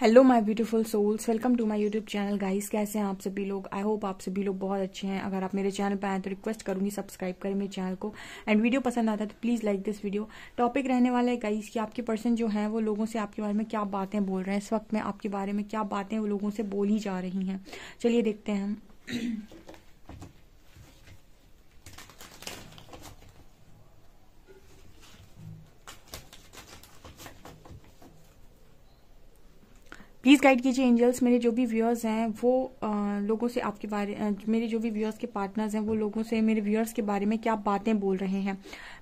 Hello my beautiful souls welcome to my YouTube channel guys कैसे हैं आप सभी लोग आई होप आप सभी लोग बहुत अच्छे हैं अगर आप मेरे चैनल पर आए तो रिक्वेस्ट करूंगी सब्सक्राइब करें मेरे चैनल को एंड वीडियो पसंद आता है तो please like this video topic रहने वाला है गाइस कि आपके पर्सन जो है वो लोगों से आपके बारे में क्या बातें बोल रहे हैं इस वक्त में आपके बारे में क्या बातें वो लोगों से बोली जा रही हैं चलिए देखते हैं प्लीज़ गाइड कीजिए एंजल्स मेरे जो भी व्यूअर्स हैं वो आ, लोगों से आपके बारे आ, मेरे जो भी व्यूअर्स के पार्टनर्स हैं वो लोगों से मेरे व्यूअर्स के बारे में क्या बातें बोल रहे हैं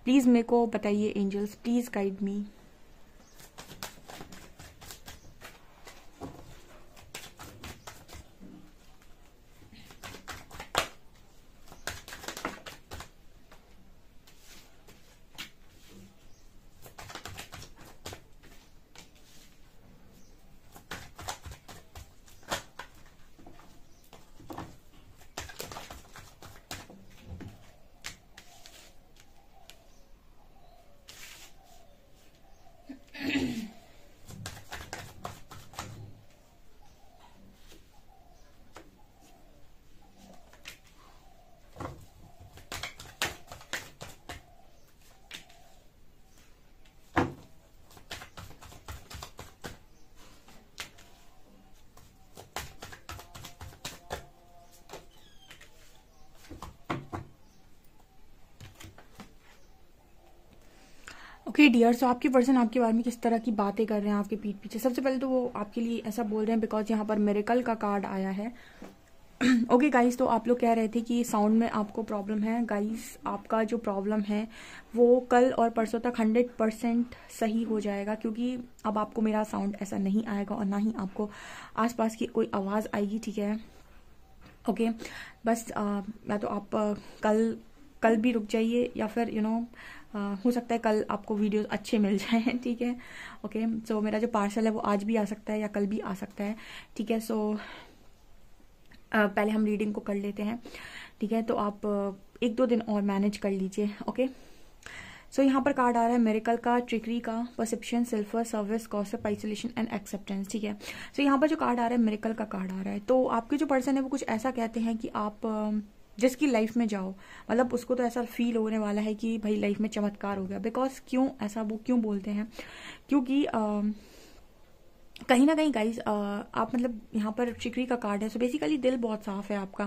प्लीज़ मेरे को बताइए angels please guide me okay dear so आपके पर्सन आपके बारे में किस तरह की बातें कर रहे हैं आपके पीठ पीछे सबसे पहले तो वो आपके लिए ऐसा बोल रहे हैं बिकॉज यहाँ पर मेरेकल का कार्ड आया है ओके okay गाइस तो आप लोग कह रहे थे कि साउंड में आपको प्रॉब्लम है गाइस आपका जो प्रॉब्लम है वो कल और परसों तक हंड्रेड परसेंट सही हो जाएगा क्योंकि अब आपको मेरा साउंड ऐसा नहीं आएगा और ना ही आपको आसपास की कोई आवाज़ आएगी ठीक है ओके okay, बस आ, मैं तो आप आ, कल कल भी रुक जाइए या फिर you you know know, Uh, हो सकता है कल आपको वीडियो अच्छे मिल जाए ठीक है ओके okay, सो so, मेरा जो पार्सल है वो आज भी आ सकता है या कल भी आ सकता है ठीक है सो so, पहले हम रीडिंग को कर लेते हैं ठीक है तो आप uh, एक दो दिन और मैनेज कर लीजिए ओके सो यहाँ पर कार्ड आ रहा है मेरिकल का ट्रिकरी का परसेप्शन सिल्फर सर्विस कॉसअप आइसोलेशन एंड एक्सेप्टेंस ठीक है सो so, यहाँ पर जो कार्ड आ रहा है मेरिकल का कार्ड आ रहा है तो आपके जो पर्सन है वो कुछ ऐसा कहते हैं कि आप जिसकी लाइफ में जाओ मतलब उसको तो ऐसा फील होने वाला है कि भाई लाइफ में चमत्कार हो गया बिकॉज क्यों ऐसा वो क्यों बोलते हैं क्योंकि कहीं ना कहीं गाइज आप मतलब यहाँ पर चिकरी का कार्ड है सो बेसिकली दिल बहुत साफ है आपका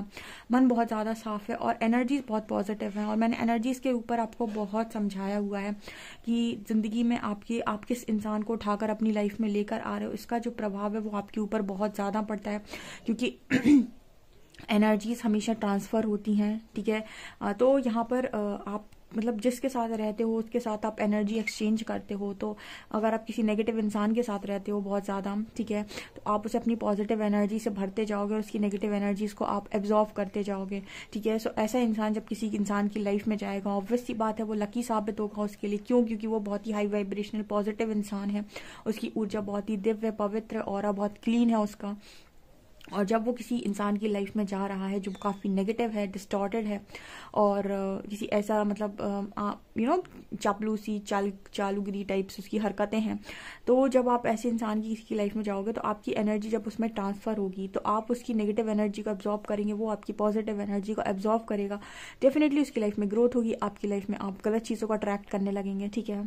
मन बहुत ज़्यादा साफ है और एनर्जीज बहुत पॉजिटिव है और मैंने एनर्जीज के ऊपर आपको बहुत समझाया हुआ है कि ज़िंदगी में आपके आप किस इंसान को उठाकर अपनी लाइफ में लेकर आ रहे हो इसका जो प्रभाव है वो आपके ऊपर बहुत ज़्यादा पड़ता है क्योंकि एनर्जीज हमेशा ट्रांसफर होती हैं ठीक है तो यहाँ पर आप मतलब जिसके साथ रहते हो उसके साथ आप एनर्जी एक्सचेंज करते हो तो अगर आप किसी नेगेटिव इंसान के साथ रहते हो बहुत ज़्यादा ठीक है तो आप उसे अपनी पॉजिटिव एनर्जी से भरते जाओगे और उसकी नेगेटिव एनर्जीज को आप एब्जॉर्व करते जाओगे ठीक है सो ऐसा इंसान जब किसी इंसान की लाइफ में जाएगा ऑब्वियसली बात है वो लकी साबित होगा उसके लिए क्यों क्योंकि वो बहुत ही हाई वाइब्रेशनल पॉजिटिव इंसान है उसकी ऊर्जा बहुत ही दिव्य पवित्र और बहुत क्लीन है उसका और जब वो किसी इंसान की लाइफ में जा रहा है जो काफ़ी नेगेटिव है डिस्टॉर्टेड है और किसी ऐसा मतलब यू नो चापलूसी चाल चालूगिरी टाइप्स उसकी हरकतें हैं तो जब आप ऐसे इंसान की किसी की लाइफ में जाओगे तो आपकी एनर्जी जब उसमें ट्रांसफ़र होगी तो आप उसकी नेगेटिव एनर्जी को एब्जॉर्ब करेंगे वो आपकी पॉजिटिव एनर्जी को एब्जॉर्ब करेगा डेफिनेटली उसकी लाइफ में ग्रोथ होगी आपकी लाइफ में आप गलत चीज़ों को अट्रैक्ट करने लगेंगे ठीक है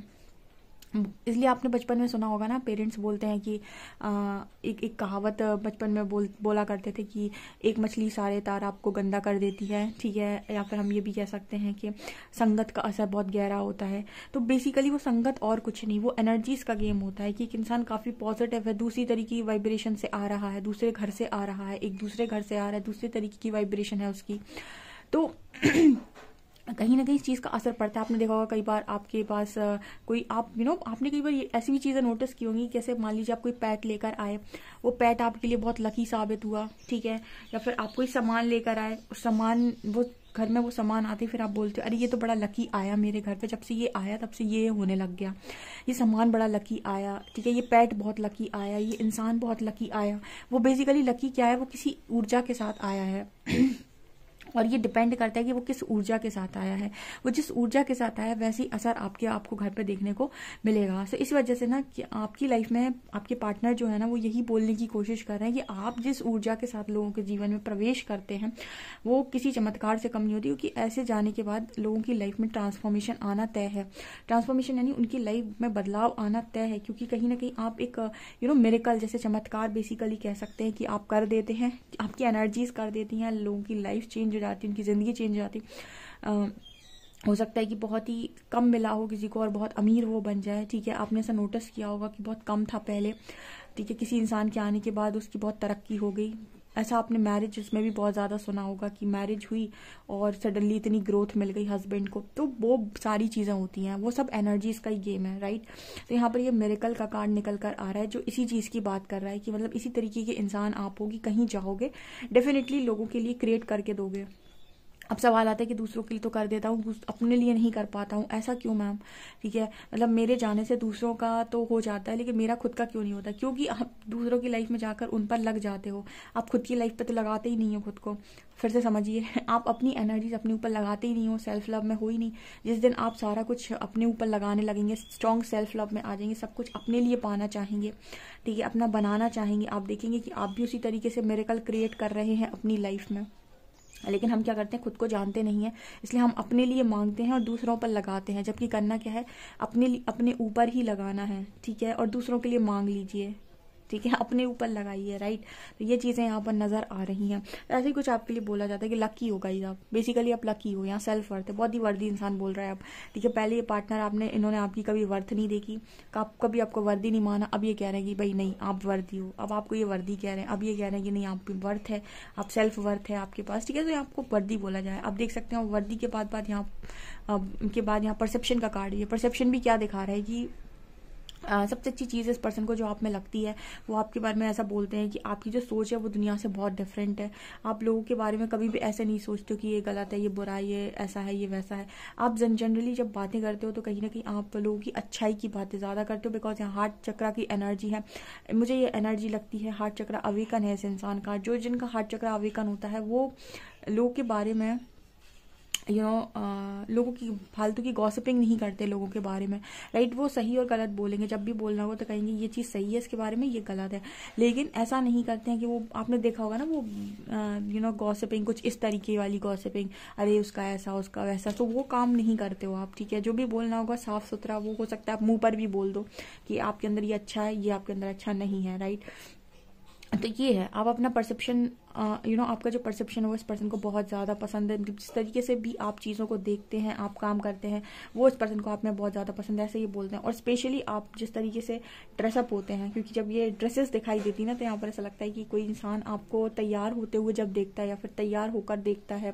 इसलिए आपने बचपन में सुना होगा ना पेरेंट्स बोलते हैं कि आ, एक एक कहावत बचपन में बोल बोला करते थे कि एक मछली सारे तार आपको गंदा कर देती है ठीक है या फिर हम ये भी कह सकते हैं कि संगत का असर बहुत गहरा होता है तो बेसिकली वो संगत और कुछ नहीं वो एनर्जीज का गेम होता है कि एक इंसान काफ़ी पॉजिटिव है दूसरी तरीके की वाइब्रेशन से आ रहा है दूसरे घर से आ रहा है एक दूसरे घर से आ रहा है दूसरे तरीके की वाइब्रेशन है उसकी तो कहीं ना कहीं इस चीज़ का असर पड़ता है आपने देखा होगा कई बार आपके पास कोई आप यू नो आपने कई बार ऐसी भी चीज़ें नोटिस की होंगी जैसे मान लीजिए आप कोई पैट लेकर आए वो पैट आपके लिए बहुत लकी साबित हुआ ठीक है या फिर आप कोई सामान लेकर आए सामान वो घर में वो सामान आते फिर आप बोलते हो अरे ये तो बड़ा लकी आया मेरे घर पे जब से ये आया तब से ये होने लग गया ये सामान बड़ा लकी आया ठीक है ये पैट बहुत लकी आया ये इंसान बहुत लकी आया वो बेसिकली लकी क्या है वो किसी ऊर्जा के साथ आया है और ये डिपेंड करता है कि वो किस ऊर्जा के साथ आया है वो जिस ऊर्जा के साथ आया है वैसी असर आपके आपको घर पे देखने को मिलेगा सो so, इस वजह से ना कि आपकी लाइफ में आपके पार्टनर जो है ना वो यही बोलने की कोशिश कर रहे हैं कि आप जिस ऊर्जा के साथ लोगों के जीवन में प्रवेश करते हैं वो किसी चमत्कार से कम नहीं होती क्योंकि ऐसे जाने के बाद लोगों की लाइफ में ट्रांसफॉर्मेशन आना तय है ट्रांसफॉर्मेशन यानी उनकी लाइफ में बदलाव आना तय है क्योंकि कहीं ना कहीं आप एक यू नो मेरेकल जैसे चमत्कार बेसिकली कह सकते हैं कि आप कर देते हैं आपकी एनर्जीज कर देती हैं लोगों की लाइफ चेंज जाती उनकी ज़िंदगी चेंज हो जाती हो सकता है कि बहुत ही कम मिला हो किसी को और बहुत अमीर वो बन जाए ठीक है आपने ऐसा नोटिस किया होगा कि बहुत कम था पहले ठीक है किसी इंसान के आने के बाद उसकी बहुत तरक्की हो गई ऐसा आपने मैरिज उसमें भी बहुत ज़्यादा सुना होगा कि मैरिज हुई और सडनली इतनी ग्रोथ मिल गई हस्बैंड को तो वो सारी चीज़ें होती हैं वो सब एनर्जीज का ही गेम है राइट तो यहाँ पर ये मेरिकल का कार्ड निकल कर आ रहा है जो इसी चीज़ की बात कर रहा है कि मतलब इसी तरीके के इंसान आप होगी कहीं जाओगे डेफिनेटली लोगों के लिए क्रिएट करके दोगे अब सवाल आता है कि दूसरों के लिए तो कर देता हूँ अपने लिए नहीं कर पाता हूँ ऐसा क्यों मैम ठीक है मतलब मेरे जाने से दूसरों का तो हो जाता है लेकिन मेरा खुद का क्यों नहीं होता क्योंकि आप दूसरों की लाइफ में जाकर उन पर लग जाते हो आप खुद की लाइफ पर तो लगाते ही नहीं हो खुद को फिर से समझिए आप अपनी एनर्जीज अपने ऊपर लगाते ही नहीं हो सेल्फ लव में हो ही नहीं जिस दिन आप सारा कुछ अपने ऊपर लगाने लगेंगे स्ट्रॉन्ग सेल्फ लव में आ जाएंगे सब कुछ अपने लिए पाना चाहेंगे ठीक है अपना बनाना चाहेंगे आप देखेंगे कि आप भी उसी तरीके से मेरेकल क्रिएट कर रहे हैं अपनी लाइफ में लेकिन हम क्या करते हैं खुद को जानते नहीं है इसलिए हम अपने लिए मांगते हैं और दूसरों पर लगाते हैं जबकि करना क्या है अपने अपने ऊपर ही लगाना है ठीक है और दूसरों के लिए मांग लीजिए ठीक है अपने ऊपर लगाइए राइट तो ये चीज़ें यहाँ पर नज़र आ रही हैं ऐसे ही कुछ आपके लिए बोला जाता है कि लकी हो गई आप बेसिकली आप लकी हो यहाँ सेल्फ वर्थ है बहुत ही वर्दी इंसान बोल रहा है आप ठीक है पहले ये पार्टनर आपने इन्होंने आपकी कभी वर्थ नहीं देखी आप कभी आपको वर्दी नहीं माना अब ये कह रहे हैं कि भाई नहीं आप वर्दी हो अब आपको ये वर्दी कह रहे हैं अब ये कह रहे हैं कि नहीं आपकी वर्थ है आप सेल्फ वर्थ है आपके पास ठीक है तो आपको वर्दी बोला जाए आप देख सकते हैं वर्दी के बाद बाद यहाँ के बाद यहाँ परसेप्शन का कार्ड ये परसेप्शन भी क्या दिखा रहा है कि सबसे अच्छी चीज़ इस पर्सन को जो आप में लगती है वो आपके बारे में ऐसा बोलते हैं कि आपकी जो सोच है वो दुनिया से बहुत डिफरेंट है आप लोगों के बारे में कभी भी ऐसे नहीं सोचते हो कि ये गलत है ये बुरा है ये ऐसा है ये वैसा है आप जनरली जब बातें करते हो तो कहीं ना कहीं आप लोगों की अच्छाई की बातें ज़्यादा करते हो बिकॉज यहाँ हार्ट चक्रा की एनर्जी है मुझे ये एनर्जी लगती है हार्ट चक्रा अवेकन है इस इंसान का जो जिनका हार्ट चक्रा अवेकन होता है वो लोगों के बारे में you you know know, uh, लोगों की फालतू की गॉसिपिंग नहीं करते लोगों के बारे में राइट वो सही और गलत बोलेंगे जब भी बोलना होगा तो कहेंगे ये चीज़ सही है इसके बारे में ये गलत है लेकिन ऐसा नहीं करते हैं कि वो आपने देखा होगा ना वो यू नो गॉसिपिंग कुछ इस तरीके वाली गॉसिपिंग अरे उसका ऐसा उसका वैसा तो वो काम नहीं करते हो आप ठीक है जो भी बोलना होगा साफ सुथरा वो हो सकता है आप मुंह पर भी बोल दो कि आपके अंदर ये अच्छा है ये आपके अंदर अच्छा नहीं है राइट तो ये है आप अपना परसेप्शन यू नो आपका जो परसेप्शन है वो इस पर्सन को बहुत ज़्यादा पसंद है मतलब जिस तरीके से भी आप चीज़ों को देखते हैं आप काम करते हैं वो इस पर्सन को आप में बहुत ज़्यादा पसंद है ऐसे ये बोलते हैं और स्पेशली आप जिस तरीके से ड्रेसअप होते हैं क्योंकि जब ये ड्रेसेस दिखाई देती ना तो यहाँ पर ऐसा लगता है कि कोई इंसान आपको तैयार होते हुए जब देखता है या फिर तैयार होकर देखता है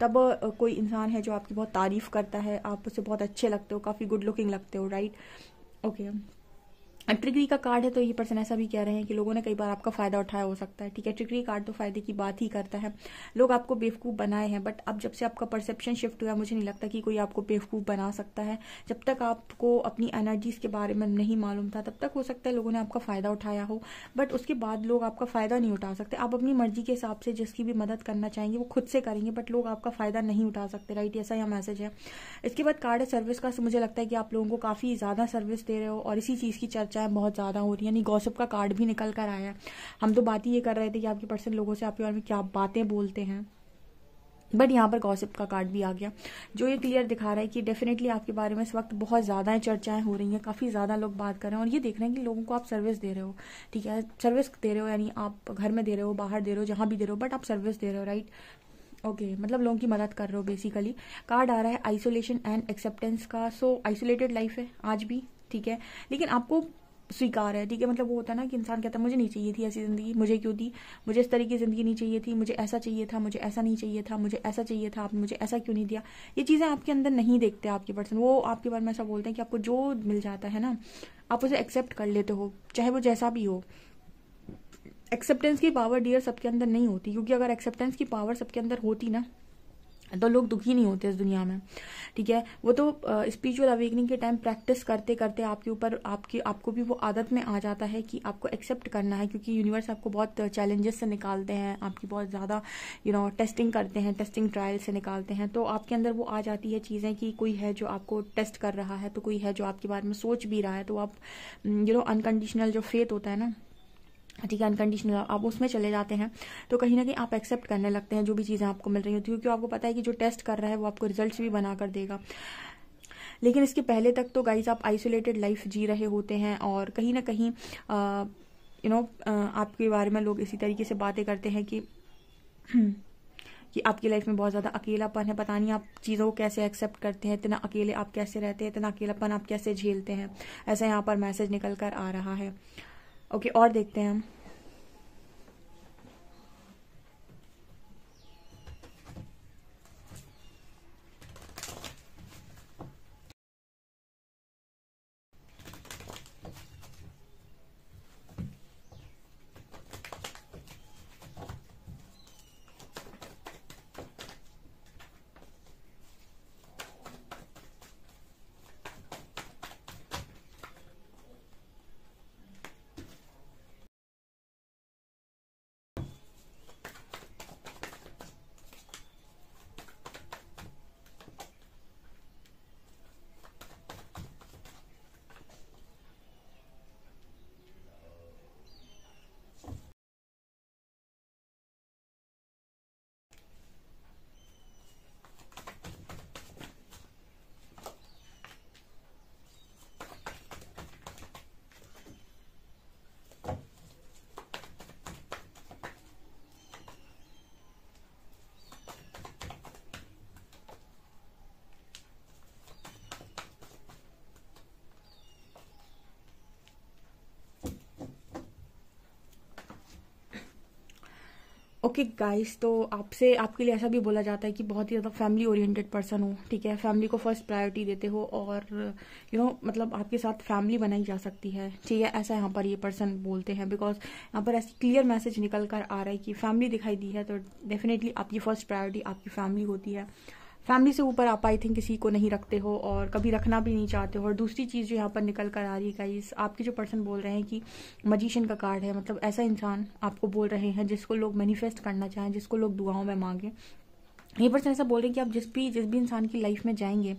तब कोई इंसान है जो आपकी बहुत तारीफ करता है आप उससे बहुत अच्छे लगते हो काफ़ी गुड लुकिंग लगते हो राइट ओके okay. ट्रिकरी का कार्ड है तो ये पर्सन ऐसा भी कह रहे हैं कि लोगों ने कई बार आपका फायदा उठाया हो सकता है ठीक है ट्रिकरी कार्ड तो फायदे की बात ही करता है लोग आपको बेवकूफ़ बनाए हैं बट अब जब से आपका परसेप्शन शिफ्ट हुआ मुझे नहीं लगता कि कोई आपको बेवकूफ़ बना सकता है जब तक आपको अपनी एनर्जीज के बारे में नहीं मालूम था तब तक हो सकता है लोगों ने आपका फ़ायदा उठाया हो बट उसके बाद लोग आपका फ़ायदा नहीं उठा सकते आप अपनी मर्जी के हिसाब से जिसकी भी मदद करना चाहेंगे वो खुद से करेंगे बट लोग आपका फ़ायदा नहीं उठा सकते राइट ऐसा यह मैसेज है इसके बाद कार्ड है सर्विस का मुझे लगता है कि आप लोगों को काफ़ी ज़्यादा सर्विस दे रहे हो और इसी चीज़ की चर्चा चर्चा बहुत ज़्यादा हो रही है यानी गॉसिप का कार्ड भी निकल कर आया है हम तो बात ही ये कर रहे थे कि आपके पर्सन लोगों से आपके बारे में क्या बातें बोलते हैं बट यहाँ पर गॉसिप का कार्ड भी आ गया जो ये क्लियर दिखा रहा है कि डेफिनेटली आपके बारे में इस वक्त बहुत ज़्यादा चर्चाएं हो रही हैं काफ़ी ज़्यादा लोग बात कर रहे हैं और ये देख रहे हैं कि लोगों को आप सर्विस दे रहे हो ठीक है सर्विस दे रहे हो यानी आप घर में दे रहे हो बाहर दे रहे हो जहाँ भी दे रहे हो बट आप सर्विस दे रहे हो राइट ओके okay, मतलब लोगों की मदद कर रहे हो बेसिकली कार्ड आ रहा है आइसोलेशन एंड एक्सेप्टेंस का सो आइसोलेटेड लाइफ है आज भी ठीक है लेकिन आपको स्वीकार है ठीक है मतलब वो होता है ना कि इंसान कहता है मुझे नहीं चाहिए थी ऐसी ज़िंदगी मुझे क्यों दी मुझे इस तरह की ज़िंदगी नहीं चाहिए थी मुझे ऐसा चाहिए था मुझे ऐसा नहीं चाहिए था मुझे ऐसा चाहिए था आपने मुझे ऐसा क्यों नहीं दिया ये चीज़ें आपके अंदर नहीं देखते आपके पर्सन वो आपके बारे में ऐसा बोलते हैं कि आपको जो मिल जाता है ना आप उसे एक्सेप्ट कर लेते हो चाहे वो जैसा भी हो एक्सेप्टेंस की पावर डियर सबके अंदर नहीं होती क्योंकि अगर एक्सेप्टेंस की पावर सबके अंदर होती ना तो लोग दुखी नहीं होते इस दुनिया में ठीक है वो तो स्पिरिचुअल अवेकनिंग के टाइम प्रैक्टिस करते करते आपके ऊपर आपकी आपको भी वो आदत में आ जाता है कि आपको एक्सेप्ट करना है क्योंकि यूनिवर्स आपको बहुत चैलेंजेस से निकालते हैं आपकी बहुत ज़्यादा यू नो टेस्टिंग करते हैं टेस्टिंग ट्रायल से निकालते हैं तो आपके अंदर वो आ जाती है चीज़ें कि कोई है जो आपको टेस्ट कर रहा है तो कोई है जो आपके बारे में सोच भी रहा है तो आप यू नो अनकंडीशनल जो फेथ होता है ना ठीक है अनकंडीशनल आप उसमें चले जाते हैं तो कहीं ना कहीं आप एक्सेप्ट करने लगते हैं जो भी चीज़ें आपको मिल रही होती है क्योंकि आपको पता है कि जो टेस्ट कर रहा है वो आपको रिजल्ट भी बना कर देगा लेकिन इसके पहले तक तो गाइज आप आइसोलेटेड लाइफ जी रहे होते हैं और कहीं ना कहीं यू नो आपके बारे में लोग इसी तरीके से बातें करते हैं कि कि आपकी लाइफ में बहुत ज़्यादा अकेलापन है पता नहीं आप चीज़ों को कैसे एक्सेप्ट करते हैं इतना अकेले आप कैसे रहते हैं इतना अकेलापन आप कैसे झेलते हैं ऐसा यहाँ पर मैसेज निकल कर आ रहा है ओके और देखते हैं हम ओके okay गाइस तो आपसे आपके लिए ऐसा भी बोला जाता है कि बहुत ही ज़्यादा फैमिली ओरिएंटेड पर्सन हो ठीक है फैमिली को फर्स्ट प्रायोरिटी देते हो और यू you नो know, मतलब आपके साथ फैमिली बनाई जा सकती है ठीक है ऐसा यहाँ पर ये पर्सन बोलते हैं बिकॉज यहाँ पर ऐसी क्लियर मैसेज निकल कर आ रहा है कि फैमिली दिखाई दी है तो डेफिनेटली आपकी फर्स्ट प्रायोरिटी आपकी फैमिली होती है फैमिली से ऊपर आप आई थिंक किसी को नहीं रखते हो और कभी रखना भी नहीं चाहते हो और दूसरी चीज़ जो यहाँ पर निकल कर आ रही है गाइस आपके जो पर्सन बोल रहे हैं कि मजिशियन का कार्ड है मतलब ऐसा इंसान आपको बोल रहे हैं जिसको लोग मैनिफेस्ट करना चाहें जिसको लोग दुआओं में मांगें ये पर्सन ऐसा बोल रहे हैं कि आप जिस भी जिस भी इंसान की लाइफ में जाएंगे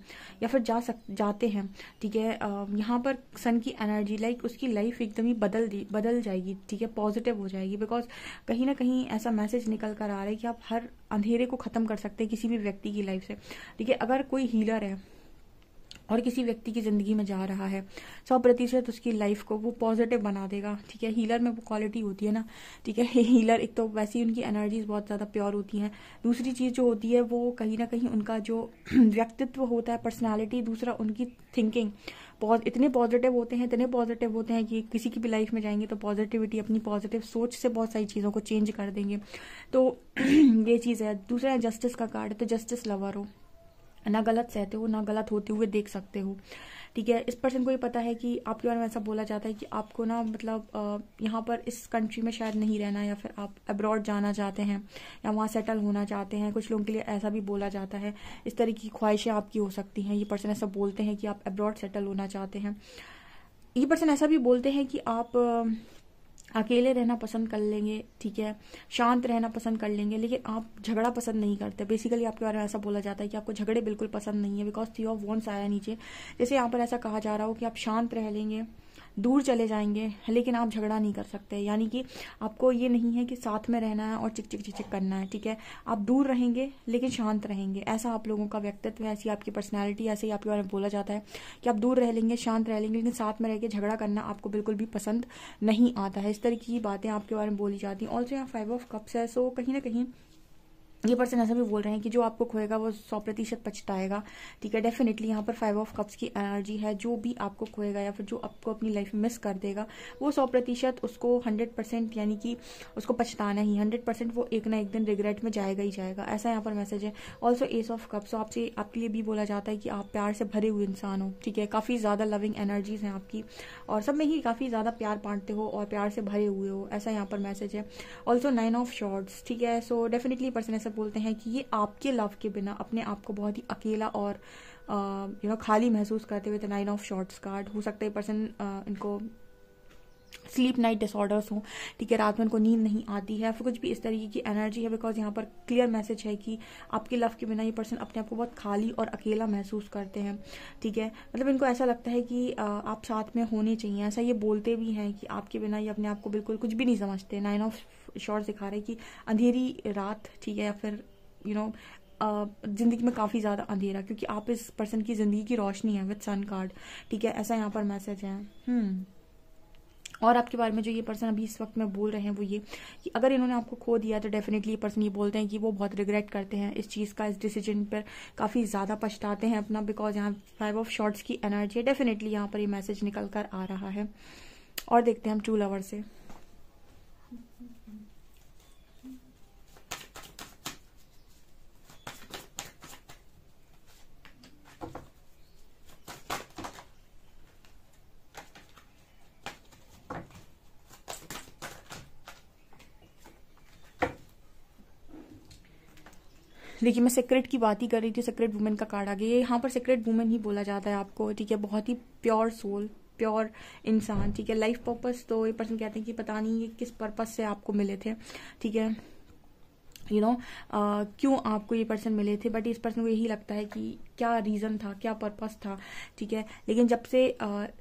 या फिर जा सक जाते हैं ठीक है यहाँ पर सन की एनर्जी लाइक उसकी लाइफ एकदम ही बदल दी बदल जाएगी ठीक है पॉजिटिव हो जाएगी बिकॉज कहीं ना कहीं ऐसा मैसेज निकल कर आ रहा है कि आप हर अंधेरे को खत्म कर सकते हैं किसी भी व्यक्ति की लाइफ से ठीक है अगर कोई हीलर है और किसी व्यक्ति की ज़िंदगी में जा रहा है सौ प्रतिशत उसकी लाइफ को वो पॉजिटिव बना देगा ठीक है हीलर में वो क्वालिटी होती है ना ठीक है हीलर एक तो वैसे ही उनकी एनर्जीज बहुत ज़्यादा प्योर होती हैं दूसरी चीज़ जो होती है वो कहीं ना कहीं उनका जो व्यक्तित्व होता है पर्सनैलिटी दूसरा उनकी थिंकिंग इतने पॉजिटिव होते हैं इतने पॉजिटिव होते हैं कि किसी की भी लाइफ में जाएंगे तो पॉजिटिविटी अपनी पॉजिटिव सोच से बहुत सारी चीज़ों को चेंज कर देंगे तो ये चीज़ है दूसरा है जस्टिस का कार्ड तो जस्टिस लवर हो ना गलत सहते हो ना गलत होते हुए देख सकते हो ठीक है इस पर्सन को ये पता है कि आपके बारे में ऐसा बोला जाता है कि आपको ना मतलब यहाँ पर इस कंट्री में शायद नहीं रहना या फिर आप अब्रॉड जाना चाहते हैं या वहाँ सेटल होना चाहते हैं कुछ लोगों के लिए ऐसा भी बोला जाता है इस तरह की ख्वाहिशें आपकी हो सकती हैं ये पर्सन ऐसा बोलते हैं कि आप अब्रॉड सेटल होना चाहते हैं ये पर्सन ऐसा भी बोलते हैं कि आप अकेले रहना पसंद कर लेंगे ठीक है शांत रहना पसंद कर लेंगे लेकिन आप झगड़ा पसंद नहीं करते बेसिकली आपके बारे में ऐसा बोला जाता है कि आपको झगड़े बिल्कुल पसंद नहीं है बिकॉज थी ऑफ वॉन्स आया नीचे जैसे यहाँ पर ऐसा कहा जा रहा हो कि आप शांत रह लेंगे दूर चले जाएंगे लेकिन आप झगड़ा नहीं कर सकते यानी कि आपको ये नहीं है कि साथ में रहना है और चिक चिक चिक चिक करना है ठीक है आप दूर रहेंगे लेकिन शांत रहेंगे ऐसा आप लोगों का व्यक्तित्व है ऐसी आपकी पर्सनैलिटी ऐसे ही आपके बारे में बोला जाता है कि आप दूर रह लेंगे शांत रह लेंगे लेकिन साथ में रह के झगड़ा करना आपको बिल्कुल भी पसंद नहीं आता है इस तरह की बातें आपके बारे में बोली जाती हैं ऑल्सो यहाँ फाइव ऑफ कप्स है सो कहीं ना कहीं ये पर्सन ऐसा भी बोल रहे हैं कि जो आपको खोएगा वो सौ प्रतिशत पछताएगा ठीक है डेफिनेटली यहाँ पर फाइव ऑफ कप्स की एनर्जी है जो भी आपको खोएगा या फिर जो आपको अपनी लाइफ में मिस कर देगा वो सौ प्रतिशत उसको हंड्रेड परसेंट यानी कि उसको पछताना ही हंड्रेड परसेंट वो एक ना एक दिन रिग्रेट में जाएगा ही जाएगा ऐसा यहाँ पर मैसेज है ऑल्सो एस ऑफ कप्स आपसे आपके लिए भी बोला जाता है कि आप प्यार से भरे हुए इंसान हो ठीक है काफ़ी ज़्यादा लविंग एनर्जीज हैं आपकी और सब में ही काफ़ी ज़्यादा प्यार बांटते हो और प्यार से भरे हुए हो ऐसा यहाँ पर मैसेज है ऑल्सो नाइन ऑफ शॉर्ट्स ठीक है सो डेफिनेटली पर्सन ऐसा बोलते हैं कि ये आपके लव के बिना अपने आप को बहुत ही अकेला और यू नो खाली महसूस करते हुए the nine of swords card हो सकता है पर्सन इनको स्लीप नाइट डिसऑर्डर्स हो ठीक है रात में उनको नींद नहीं आती है फिर कुछ भी इस तरीके की एनर्जी है बिकॉज यहाँ पर क्लियर मैसेज है कि आपके लव के बिना ये पर्सन अपने आप को बहुत खाली और अकेला महसूस करते हैं ठीक है मतलब इनको ऐसा लगता है कि आप साथ में होने चाहिए ऐसा ये बोलते भी हैं कि आपके बिना ये अपने आप को बिल्कुल कुछ भी नहीं समझते नाइन ऑफ शॉर्ट दिखा रहे कि अंधेरी रात ठीक है या फिर यू नो जिंदगी में काफ़ी ज़्यादा अंधेरा क्योंकि आप इस पर्सन की ज़िंदगी की रोशनी है विथ सन कार्ड ठीक है ऐसा यहाँ पर मैसेज है हम्म और आपके बारे में जो ये पर्सन अभी इस वक्त में बोल रहे हैं वो ये कि अगर इन्होंने आपको खो दिया तो डेफिनेटली ये पर्सन ये बोलते हैं कि वो बहुत रिग्रेट करते हैं इस चीज़ का इस डिसीजन पर काफ़ी ज़्यादा पछताते हैं अपना बिकॉज यहाँ फाइव ऑफ शॉर्ट्स की एनर्जी है डेफिनेटली यहाँ पर ये मैसेज निकल कर आ रहा है और देखते हैं हम ट्रू लवर से देखिए मैं सेक्रेट की बात ही कर रही थी सेक्रेट वुमेन का कार्ड आ गया यहाँ पर सेक्रेट वुमेन ही बोला जाता है आपको ठीक है बहुत ही प्योर सोल प्योर इंसान ठीक है लाइफ पर्पस तो ये पर्सन कहते हैं कि पता नहीं ये किस पर्पस से आपको मिले थे ठीक है you you know know, uh, क्यों आपको ये पर्सन मिले थे बट इस पर्सन को यही लगता है कि क्या रीज़न था क्या पर्पस था ठीक है लेकिन जब से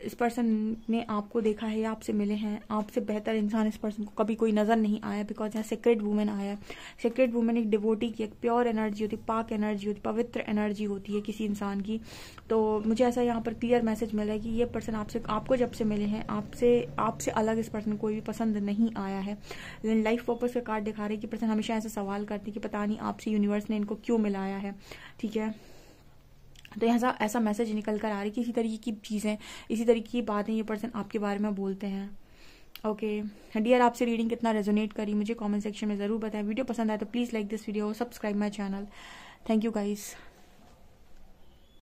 इस पर्सन ने आपको देखा है या आपसे मिले हैं आपसे बेहतर इंसान इस पर्सन को कभी कोई नज़र नहीं आया बिकॉज यहाँ सेक्रेट वूमेन आया सेक्रेट वूमेन एक डिवोटी की एक प्योर एनर्जी होती पाक एनर्जी होती पवित्र एनर्जी होती है किसी इंसान की तो मुझे ऐसा यहाँ पर क्लियर मैसेज मिला है कि ये पर्सन आपसे आपको जब से मिले हैं आपसे आपसे अलग इस पर्सन कोई भी पसंद नहीं आया है लेकिन लाइफ पर्पज का कार्ड दिखा रहे कि पर्सन हमेशा ऐसा सवाल करती है कि पता नहीं आपसे यूनिवर्स ने इनको क्यों मिलाया है ठीक है तो ऐसा ऐसा मैसेज निकल कर आ रही है कि इसी तरीके की चीज़ें इसी तरीके की बातें ये पर्सन आपके बारे में बोलते हैं ओके okay. डियर आपसे रीडिंग कितना रेजोनेट करी मुझे कमेंट सेक्शन में ज़रूर बताएं वीडियो पसंद आए तो please like this video subscribe my channel thank you guys